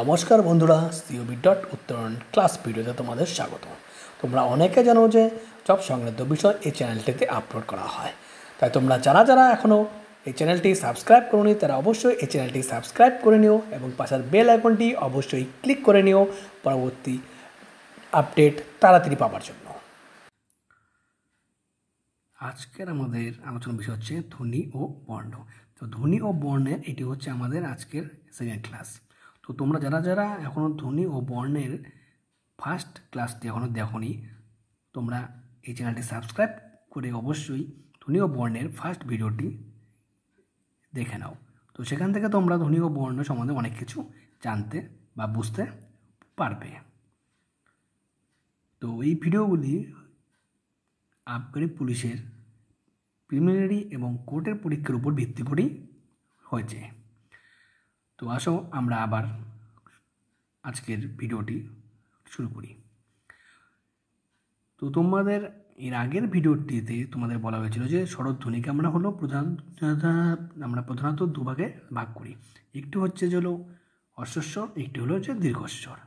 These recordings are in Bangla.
নমস্কার বন্ধুরা সিওবি ডট উত্তরণ ক্লাস ভিডিওতে তোমাদের স্বাগত তোমরা অনেকে জানো যে জব সংক্রান্ত বিষয় এই চ্যানেলটিতে আপলোড করা হয় তাই তোমরা যারা যারা এখনও এই চ্যানেলটি সাবস্ক্রাইব করোনি তারা অবশ্যই এই চ্যানেলটি সাবস্ক্রাইব করে নিও এবং পাশের বেল আইকনটি অবশ্যই ক্লিক করে নিও পরবর্তী আপডেট তাড়াতাড়ি পাওয়ার জন্য আজকের আমাদের আলোচনা বিষয় হচ্ছে ধ্বনি ও বর্ণ তো ধ্বনি ও বর্ণের এটি হচ্ছে আমাদের আজকের সেকেন্ড ক্লাস তো তোমরা যারা যারা এখনও ধ্বনি ও বর্ণের ফার্স্ট ক্লাসটি এখনও দেখনি তোমরা এই চ্যানেলটি সাবস্ক্রাইব করে অবশ্যই ধ্বনি ও বর্ণের ফার্স্ট ভিডিওটি দেখে নাও তো সেখান থেকে তোমরা ধ্বনি ও বর্ণ সম্বন্ধে অনেক কিছু জানতে বা বুঝতে পারবে তো এই ভিডিওগুলি আফগানি পুলিশের প্রিমিনারি এবং কোর্টের পরীক্ষার উপর ভিত্তি করেই হয়েছে তো আসো আমরা আবার আজকের ভিডিওটি শুরু করি তো তোমাদের এর আগের ভিডিওটিতে তোমাদের বলা হয়েছিল যে শরৎধ্বনিকে আমরা হলো প্রধান আমরা প্রধানত দুভাগে ভাগ করি একটু হচ্ছে যে হলো অশ্বস্বর একটি হলো হচ্ছে দীর্ঘস্বর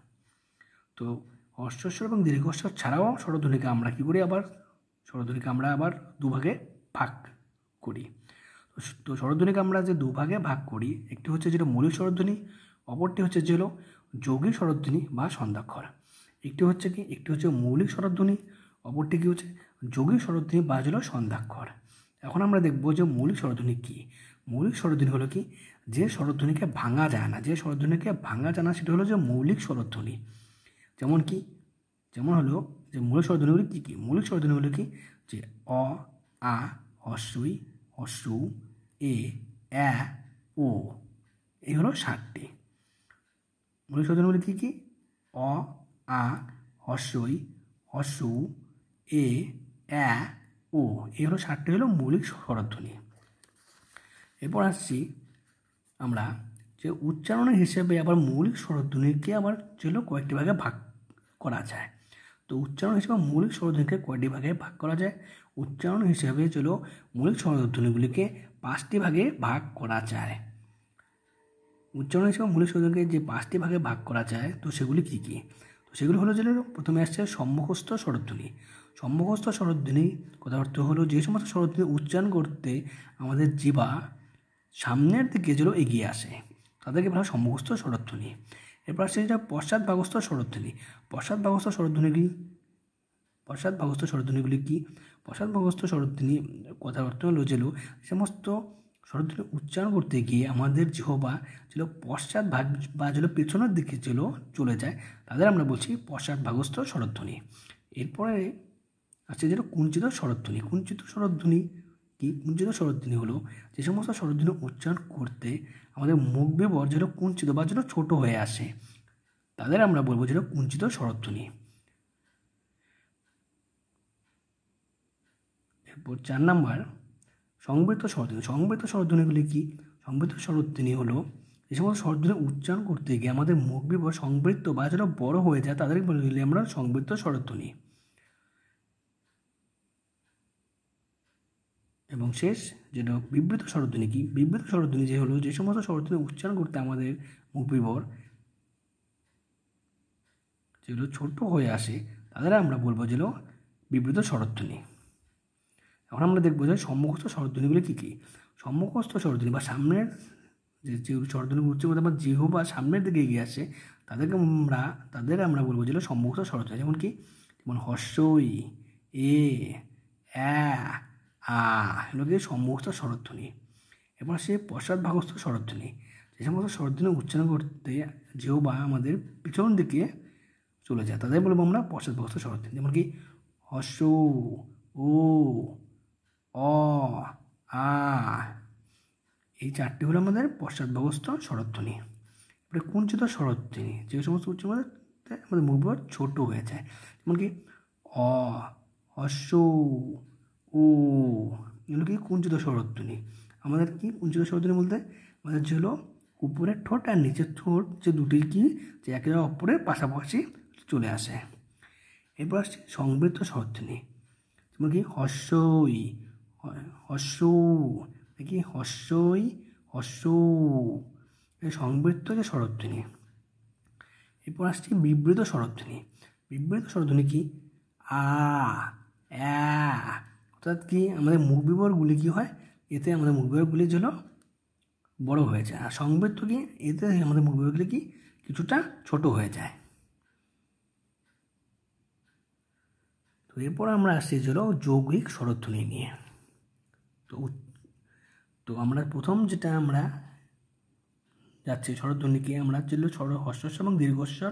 তো অশ্বস্বর এবং দীর্ঘস্বর ছাড়াও শরৎধ্বনিকে আমরা কী করি আবার শরৎধ্বনিকে আমরা আবার দুভাগে ভাগ করি তো স্বরধ্বনিকে আমরা যে দুভাগে ভাগ করি একটি হচ্ছে যেটা মৌলিক স্বরধ্বনি অপরটি হচ্ছে যে হলো যৌগিক স্বরধ্বনি বা সন্ধ্যাক্ষর একটি হচ্ছে কি একটি হচ্ছে মৌলিক স্বরধ্বনি অপরটি কী হচ্ছে যৌগিক স্বরধ্বনি বা হলো সন্ধ্যাক্ষর এখন আমরা দেখব যে মৌলিক স্বরধ্বনি কী মৌলিক স্বরধ্বনি হলো কি যে স্বরধ্বনিকে ভাঙা যায় না যে স্বরধ্বনিকে ভাঙা যায় না সেটা হলো যে মৌলিক স্বরধ্বনি যেমন কি যেমন হলো যে মৌলিক স্বরধ্বনিগুলি কী কী মৌলিক হলো কি যে অ আ অশ্রুই অশ্রু এ অ্যা ও এই হলো সাতটি মূল স্বজনগুলি কী কী অ আ হস্যই হস্যু এ অ্যা ও এই হলো সাতটি হলো মৌলিক স্বরধ্বনি এরপর আসছি আমরা যে উচ্চারণের হিসেবে আবার মৌলিক স্বরধ্বনিকে আবার ছিল কয়েকটি ভাগে ভাগ করা যায় তো উচ্চারণ হিসেবে মৌলিক স্বরধ্বনিকে কয়টি ভাগে ভাগ করা যায় উচ্চারণ হিসেবে চলো মৌলিক স্বরধ্বনিগুলিকে পাঁচটি ভাগে ভাগ করা যায় উচ্চারণ হিসেবে মৌলিক স্বরধ্বনিকে যে পাঁচটি ভাগে ভাগ করা যায় তো সেগুলি কী কী তো সেগুলি হলো যে প্রথমে আসছে সম্মুখস্থ স্বরধ্বনি সম্মুখস্থ স্বরধ্বনি কথা অর্থ হলো যে সমস্ত স্বরধ্বনি উচ্চারণ করতে আমাদের জিবা সামনের দিকে যেন এগিয়ে আসে তাদেরকে বলা সম্মুখস্থ স্বরধ্বনি এরপর আসছে যেটা পশ্চাৎ ভাগস্থ স্বরধ্বনি পশ্চাৎ ভাগস্থ স্বরধ্বনিগুলি পশ্চাৎ ভাগস্থ স্বরধ্বনিগুলি কী পশ্চাৎ ভাগস্থ স্বরধ্বনি কথাবার্তা হলো যেগুলো সমস্ত স্বরধ্বনি উচ্চারণ করতে গিয়ে আমাদের জিহবা যেগুলো পশ্চাৎ ভাগ বা যেগুলো পেছনের দিকে যেগুলো চলে যায় তাদের আমরা বলছি পশ্চাৎ ভাগস্থ স্বরধ্বনি এরপরে আছে যেটা কুঞ্চিত স্বরধ্বনি কুঞ্চিত স্বরধ্বনি কি কুঞ্চিত স্বরধ্বনি হলো যে সমস্ত স্বরধ্বনি উচ্চারণ করতে আমাদের মুখ বিবর যেটা কুঞ্চিত বা যেন ছোটো হয়ে আসে তাদের আমরা বলবো যেটা কুঞ্চিত স্বরধ্বনি এরপর চার নাম্বার সংবৃত স্বরধ্বনি সংবৃত স্বরধ্বনিগুলি কি সংবৃত স্বরধ্বনি হলো যে সমস্ত স্বরধ্বনি উচ্চারণ করতে গিয়ে আমাদের মুখ বিবর সংবৃত্ত বা যেন বড় হয়ে যায় তাদেরকে বলে আমরা সংবৃত স্বরধ্বনি এবং শেষ যেটা বিবৃত স্বরধ্বনি কি বিবৃত স্বরধ্বনি যে হলো যে সমস্ত স্বরধ্বনি উচ্চারণ করতে আমাদের মুখ বিবর যেগুলো ছোট হয়ে আসে তাদের আমরা বলবো যেগুলো বিবৃত স্বরধ্বনি এখন আমরা দেখবো যে সম্মুখস্থ স্বরধ্বনিগুলো কী কী সম্মুখস্থ স্বরধ্বনি বা সামনের যে যে স্বরধ্বনি উচ্চ মধ্যে আমার জিহু বা সামনের দিকে এগিয়ে আসে তাদেরকে আমরা তাদের আমরা বলবো যেগুলো সম্মুখস্থ স্বরধ্বনি যেমন কি যেমন হর্ষই এ অ্যা লোকের সম্মুখস্থ স্বরধ্বনি এবার সে ভাগস্থ স্বরধ্বনি যে সমস্ত স্বরধ্বনি উচ্চারণ করতে যেও বা আমাদের পিছন দিকে চলে যায় তাদের বলবো আমরা ভাগস্থ স্বরধ্বনি যেমন কি হস ও অ আ এই চারটি হলো আমাদের ভাগস্থ স্বরধ্বনি এবারে কুঞ্চিত স্বরধ্বনি যে সমস্ত উচ্চ আমাদের মুখ মুখগুলো ছোটো হয়ে যায় যেমন কি অ হস্য ও এগুলো কি কুঞ্চিত স্বরধ্বনি আমাদের কি কুঞ্চিত স্বরধ্বনি বলতে আমাদের যে উপরে উপরের ঠোঁট আর নিচের ঠোঁট যে দুটি কি যে একে অপরের পাশাপাশি চলে আসে এরপর আসছে সংবৃত স্বরধ্বনি তোমার কি হস্যই হস্য নাকি হস্যই হস্য এই সংবৃত যে স্বরধ্বনি এরপর আসছে বিবৃত স্বরধ্বনি বিবৃত স্বরধ্বনি কি আ অর্থাৎ কি আমাদের মুখ বিবরগুলি কী হয় এতে আমাদের মুখ বিবরগুলি হলো বড় হয়ে যায় আর সংবৃত্ত কি এতে আমাদের মুখ বিবরগুলি কি কিছুটা ছোট হয়ে যায় তো এরপর আমরা আসছি হলো যৌগিক স্বরধ্বনি নিয়ে তো তো আমরা প্রথম যেটা আমরা যাচ্ছি স্বরধ্বনিকে আমরা ছিল স্বর হস্বস্ব এবং দীর্ঘস্বর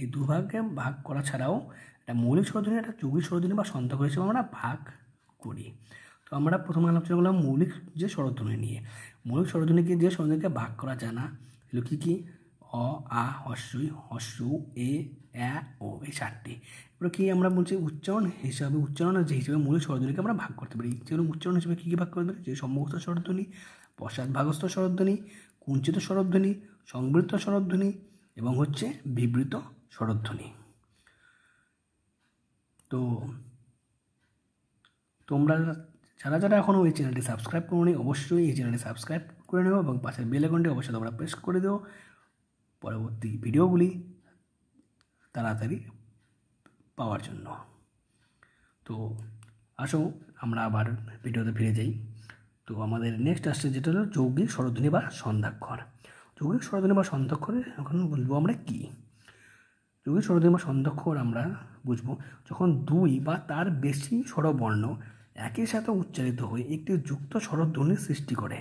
এই দুভাগে ভাগ করা ছাড়াও একটা মৌলিক স্বরধ্বনি একটা যৌগিক স্বরধ্বনি বা সন্তক হিসেবে আমরা ভাগ করি তো আমরা প্রথমে আলোচনা করলাম মৌলিক যে স্বরধ্বনি নিয়ে মৌলিক স্বরধ্বনিকে যে স্বরধ্বনিকে ভাগ করা জানা এগুলো কী কী অ আ হস্যই হস্য এ এ ও এই চারটি এবার কি আমরা বলছি উচ্চারণ হিসাবে উচ্চারণ যে হিসাবে মূল স্বরধ্বনিকে আমরা ভাগ করতে পারি যেগুলো উচ্চারণ হিসেবে কী কী ভাগ করতে পারি যে সম্মুখস্থ স্বরধ্বনি পশ্চাৎ ভাগস্থ স্বরধ্বনি কুঞ্চিত স্বরধ্বনি সংবৃত্ত স্বরধ্বনি এবং হচ্ছে বিবৃত স্বরধ্বনি তো তোমরা যারা যারা এখনও এই চ্যানেলটি সাবস্ক্রাইব করো অবশ্যই এই চ্যানেলটি সাবস্ক্রাইব করে নেবো এবং পাশের বেল আইকনটি অবশ্যই তোমরা প্রেস করে দিও পরবর্তী ভিডিওগুলি তাড়াতাড়ি পাওয়ার জন্য তো আসো আমরা আবার ভিডিওতে ফিরে যাই তো আমাদের নেক্সট আসছে যেটা হলো যৌগিক স্বরধ্বনি বা সন্ধ্যাক্ষর যৌগিক স্বরধ্বনি বা সন্ধ্যাক্ষরে এখন বলবো আমরা কী যৌগিক স্বরধ্বনি বা সন্ধ্যাক্ষর আমরা বুঝবো যখন দুই বা তার বেশি স্বরবর্ণ একই সাথে উচ্চারিত হয়ে একটি যুক্ত স্বরধ্বনির সৃষ্টি করে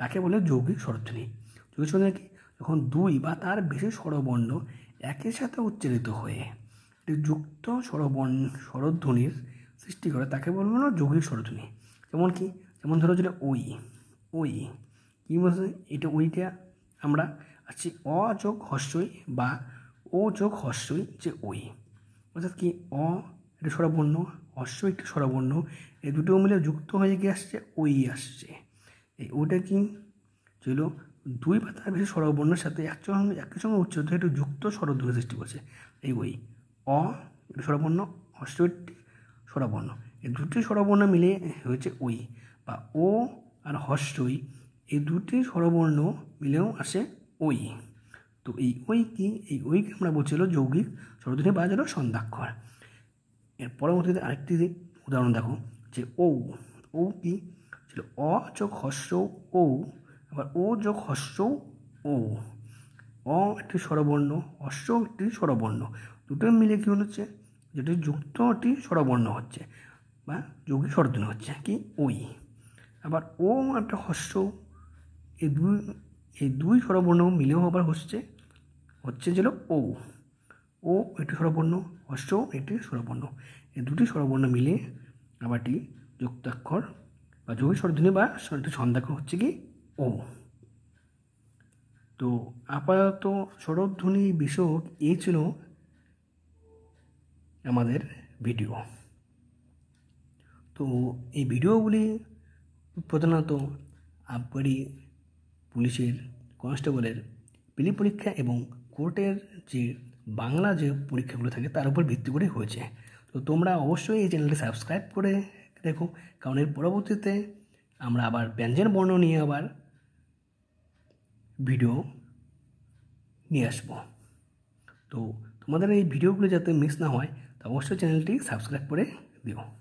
তাকে বলে যৌগিক স্বরধ্বনি যৌগিক স্বরধ্বনি কি যখন দুই বা তার বেশি স্বরবর্ণ একই সাথে উচ্চারিত হয়ে একটি যুক্ত স্বরবর্ণ স্বরধ্বনির সৃষ্টি করে তাকে বলবো না যৌগিক স্বরধ্বনি যেমন কি যেমন ধরো যেটা ওই ওই কী বলছে এটা ওইটা আমরা আছি অ যোগ হস্যই বা ও যোগ হস্যই যে ওই অর্থাৎ কি অ এটা স্বরবর্ণ অশ্ব একটি স্বরবর্ণ এই দুটো মিলে যুক্ত হয়ে গিয়ে আসছে ওই আসছে এই ওটা কি ছিল দুই বা তার বেশি স্বরবর্ণের সাথে একসঙ্গে একই সঙ্গে উচ্চারিত একটু যুক্ত স্বরধ্বনি সৃষ্টি করছে এই ওই অ স্বরবর্ণ অশ্ব একটি স্বরবর্ণ এই দুটি স্বরবর্ণ মিলে হয়েছে ওই বা ও আর হস্যই এই দুটি স্বরবর্ণ মিলেও আসে ওই তো এই ওই কি এই ওইকে আমরা বলছিল যৌগিক স্বরধ্বনি বা যেন সন্ধ্যাক্ষর এর পরবর্তীতে আরেকটি উদাহরণ দেখো যে ও ও কি ছিল অ যোগ হস্য ও আবার ও যোগ হস্য ও অ একটি স্বরবর্ণ হস্য একটি স্বরবর্ণ দুটো মিলে কী হচ্ছে যেটি যুক্তটি স্বরবর্ণ হচ্ছে বা যোগী স্বরধ্বনি হচ্ছে কি ওই আবার ও একটা হস্য এই দুই এই দুই স্বরবর্ণ মিলেও আবার হচ্ছে হচ্ছে যেন ও ও একটি স্বরবর্ণ হস্য একটি স্বরবর্ণ এই দুটি স্বরবর্ণ মিলে আবারটি যুক্তাক্ষর বা যোগী স্বরধ্বনি বা সন্ধ্যাক্ষর হচ্ছে কি ও তো আপাতত স্বরধ্বনি বিষয়ক এই ছিল আমাদের ভিডিও তো এই ভিডিওগুলি প্রধানত আবগারি পুলিশের কনস্টেবলের পিলি পরীক্ষা এবং কোর্টের যে বাংলা যে পরীক্ষাগুলো থাকে তার উপর ভিত্তি করে হয়েছে তো তোমরা অবশ্যই এই চ্যানেলটি সাবস্ক্রাইব করে দেখো কারণ এর পরবর্তীতে আমরা আবার ব্যঞ্জন বর্ণ নিয়ে আবার ভিডিও নিয়ে আসবো তো তোমাদের এই ভিডিওগুলো যাতে মিস না হয় তা অবশ্যই চ্যানেলটি সাবস্ক্রাইব করে দিও